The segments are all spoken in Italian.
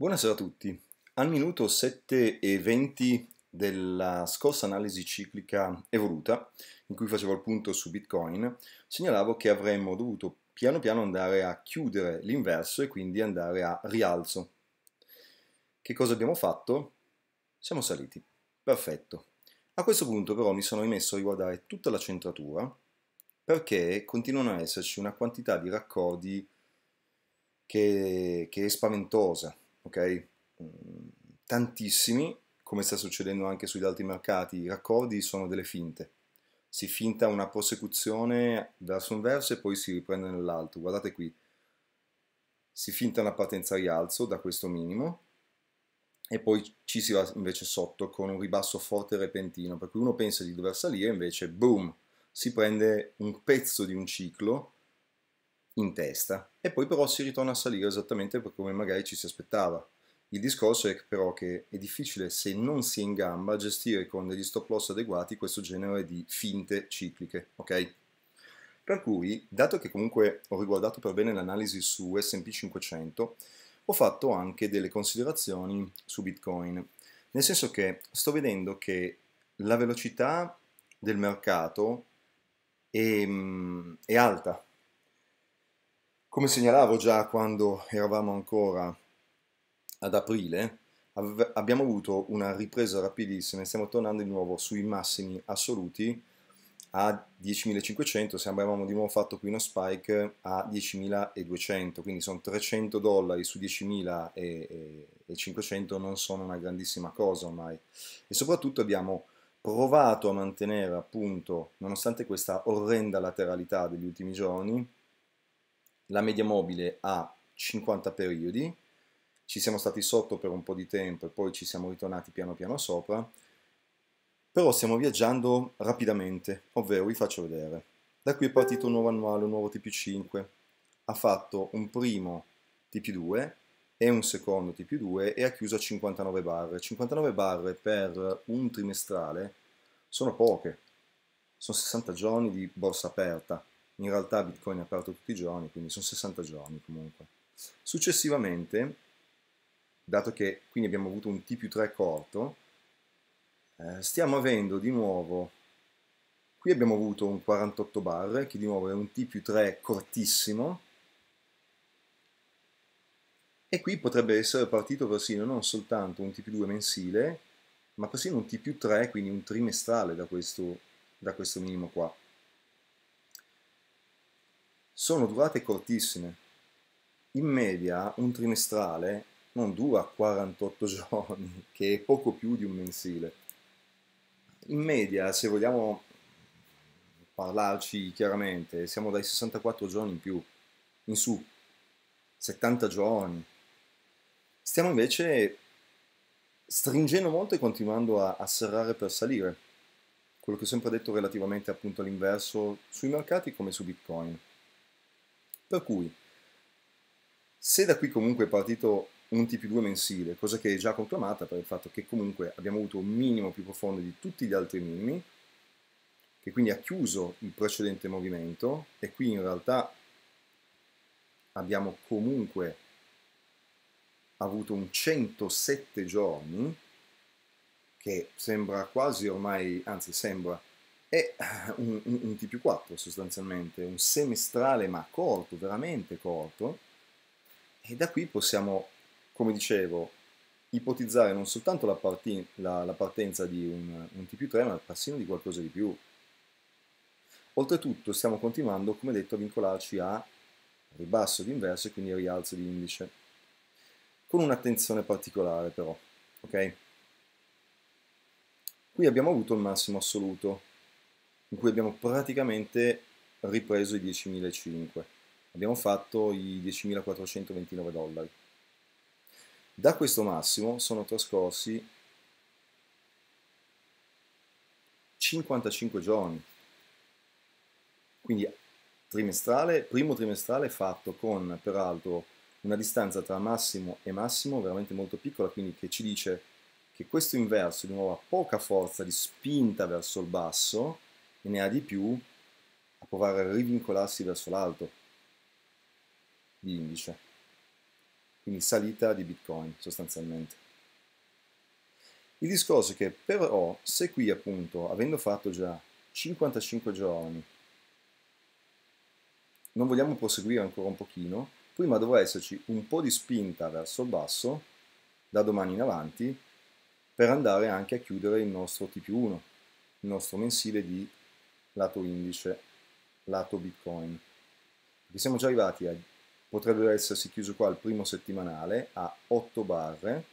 Buonasera a tutti. Al minuto 7 e 20 della scorsa analisi ciclica evoluta, in cui facevo il punto su Bitcoin, segnalavo che avremmo dovuto piano piano andare a chiudere l'inverso e quindi andare a rialzo. Che cosa abbiamo fatto? Siamo saliti. Perfetto. A questo punto però mi sono rimesso a riguardare tutta la centratura perché continuano a esserci una quantità di raccordi che, che è spaventosa ok? Mm, tantissimi, come sta succedendo anche sugli altri mercati, i raccordi sono delle finte. Si finta una prosecuzione verso un verso e poi si riprende nell'alto. Guardate qui. Si finta una partenza a rialzo da questo minimo e poi ci si va invece sotto con un ribasso forte e repentino, per cui uno pensa di dover salire, invece boom, si prende un pezzo di un ciclo in testa e poi però si ritorna a salire esattamente come magari ci si aspettava. Il discorso è però che è difficile, se non si è in gamba, gestire con degli stop loss adeguati questo genere di finte cicliche, ok? Per cui, dato che comunque ho riguardato per bene l'analisi su SP 500, ho fatto anche delle considerazioni su Bitcoin, nel senso che sto vedendo che la velocità del mercato è, mm, è alta, come segnalavo già quando eravamo ancora ad aprile, av- abbiamo avuto una ripresa rapidissima e stiamo tornando di nuovo sui massimi assoluti a 10.500, sembravamo di nuovo fatto qui uno spike a 10.200, quindi sono 300 dollari su 10.500, non sono una grandissima cosa ormai. E soprattutto abbiamo provato a mantenere appunto, nonostante questa orrenda lateralità degli ultimi giorni, la media mobile ha 50 periodi, ci siamo stati sotto per un po' di tempo e poi ci siamo ritornati piano piano sopra, però stiamo viaggiando rapidamente, ovvero vi faccio vedere. Da qui è partito un nuovo annuale, un nuovo TP5, ha fatto un primo TP2 e un secondo TP2 e ha chiuso a 59 barre. 59 barre per un trimestrale sono poche, sono 60 giorni di borsa aperta, in realtà Bitcoin è aperto tutti i giorni, quindi sono 60 giorni comunque. Successivamente, dato che quindi abbiamo avuto un T più 3 corto, eh, stiamo avendo di nuovo, qui abbiamo avuto un 48 bar, che di nuovo è un T più 3 cortissimo, e qui potrebbe essere partito persino non soltanto un T più 2 mensile, ma persino un T più 3, quindi un trimestrale da questo, da questo minimo qua sono durate cortissime. In media un trimestrale non dura 48 giorni, che è poco più di un mensile. In media, se vogliamo parlarci chiaramente, siamo dai 64 giorni in più, in su, 70 giorni. Stiamo invece stringendo molto e continuando a, a serrare per salire, quello che ho sempre detto relativamente appunto all'inverso sui mercati come su Bitcoin. Per cui, se da qui comunque è partito un TP2 mensile, cosa che è già confermata per il fatto che comunque abbiamo avuto un minimo più profondo di tutti gli altri minimi, che quindi ha chiuso il precedente movimento, e qui in realtà abbiamo comunque avuto un 107 giorni, che sembra quasi ormai, anzi sembra è eh, un, un, un TP4 sostanzialmente, un semestrale ma corto, veramente corto, e da qui possiamo, come dicevo, ipotizzare non soltanto la, la, la partenza di un, un più 3 ma persino di qualcosa di più. Oltretutto stiamo continuando, come detto, a vincolarci a ribasso di inverso e quindi rialzo di indice, con un'attenzione particolare però, ok? Qui abbiamo avuto il massimo assoluto, in cui abbiamo praticamente ripreso i 10.005. Abbiamo fatto i 10.429 dollari. Da questo massimo sono trascorsi 55 giorni. Quindi trimestrale, primo trimestrale fatto con peraltro una distanza tra massimo e massimo veramente molto piccola, quindi che ci dice che questo inverso di nuovo ha poca forza di spinta verso il basso, e ne ha di più a provare a rivincolarsi verso l'alto di indice. Quindi salita di Bitcoin sostanzialmente. Il discorso è che però se qui appunto, avendo fatto già 55 giorni, non vogliamo proseguire ancora un pochino, prima dovrà esserci un po' di spinta verso il basso, da domani in avanti, per andare anche a chiudere il nostro TP1, il nostro mensile di lato indice, lato Bitcoin. Perché siamo già arrivati a, potrebbe essersi chiuso qua il primo settimanale a 8 barre,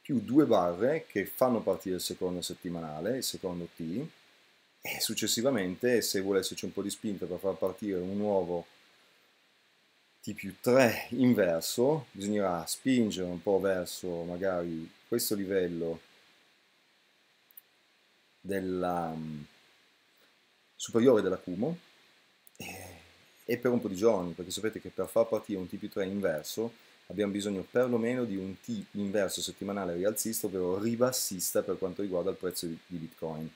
più 2 barre che fanno partire il secondo settimanale, il secondo T, e successivamente, se vuole esserci un po' di spinta per far partire un nuovo T più 3 inverso, bisognerà spingere un po' verso magari questo livello della superiore dell'acumo e, per un po' di giorni, perché sapete che per far partire un TP3 inverso abbiamo bisogno perlomeno di un T inverso settimanale rialzista, ovvero ribassista per quanto riguarda il prezzo di Bitcoin.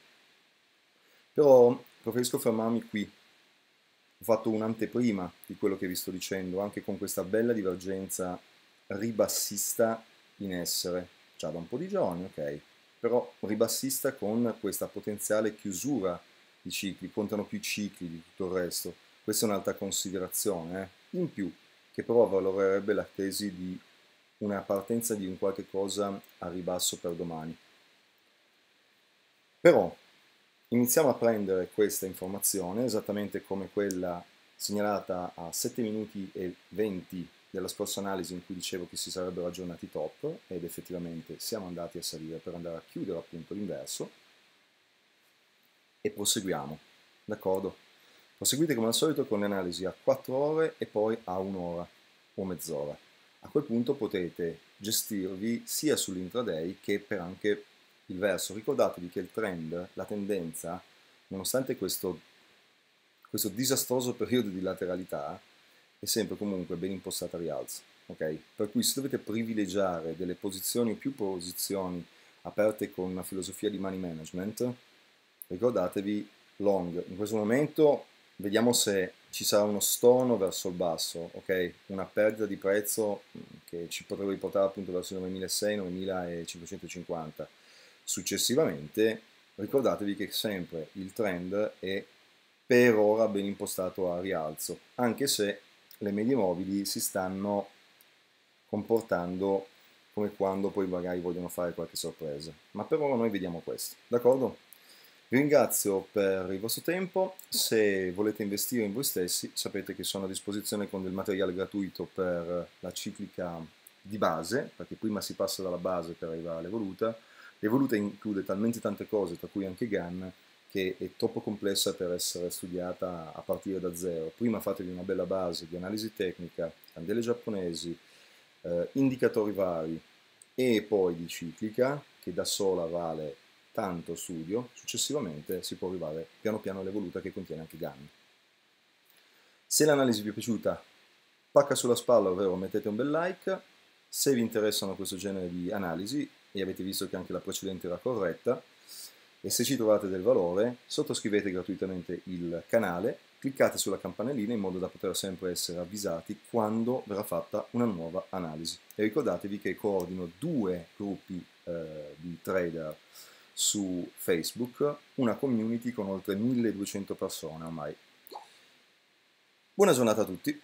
Però preferisco fermarmi qui. Ho fatto un'anteprima di quello che vi sto dicendo, anche con questa bella divergenza ribassista in essere. Già da un po' di giorni, ok, però ribassista con questa potenziale chiusura i cicli, contano più cicli di tutto il resto. Questa è un'altra considerazione, eh? in più, che però valorerebbe la tesi di una partenza di un qualche cosa a ribasso per domani. Però iniziamo a prendere questa informazione, esattamente come quella segnalata a 7 minuti e 20 della scorsa analisi in cui dicevo che si sarebbero aggiornati top, ed effettivamente siamo andati a salire per andare a chiudere appunto l'inverso, e proseguiamo, d'accordo? Proseguite come al solito con le analisi a 4 ore e poi a un'ora o mezz'ora. A quel punto potete gestirvi sia sull'intraday che per anche il verso. Ricordatevi che il trend, la tendenza, nonostante questo, questo disastroso periodo di lateralità, è sempre comunque ben impostata a rialzo. Okay? Per cui se dovete privilegiare delle posizioni o più posizioni aperte con una filosofia di money management, ricordatevi long. In questo momento vediamo se ci sarà uno storno verso il basso, ok? Una perdita di prezzo mm, che ci potrebbe riportare appunto verso i 9600-9550. Successivamente ricordatevi che sempre il trend è per ora ben impostato a rialzo, anche se le medie mobili si stanno comportando come quando poi magari vogliono fare qualche sorpresa. Ma per ora noi vediamo questo, d'accordo? Vi ringrazio per il vostro tempo, se volete investire in voi stessi sapete che sono a disposizione con del materiale gratuito per la ciclica di base, perché prima si passa dalla base per arrivare all'evoluta, l'evoluta include talmente tante cose, tra cui anche GAN, che è troppo complessa per essere studiata a partire da zero. Prima fatevi una bella base di analisi tecnica, candele giapponesi, eh, indicatori vari e poi di ciclica, che da sola vale tanto studio, successivamente si può arrivare piano piano all'evoluta che contiene anche GAN. Se l'analisi vi è piaciuta, pacca sulla spalla, ovvero mettete un bel like, se vi interessano questo genere di analisi e avete visto che anche la precedente era corretta, e se ci trovate del valore, sottoscrivete gratuitamente il canale, cliccate sulla campanellina in modo da poter sempre essere avvisati quando verrà fatta una nuova analisi. E ricordatevi che coordino due gruppi eh, di trader su Facebook, una community con oltre 1200 persone ormai. Buona giornata a tutti!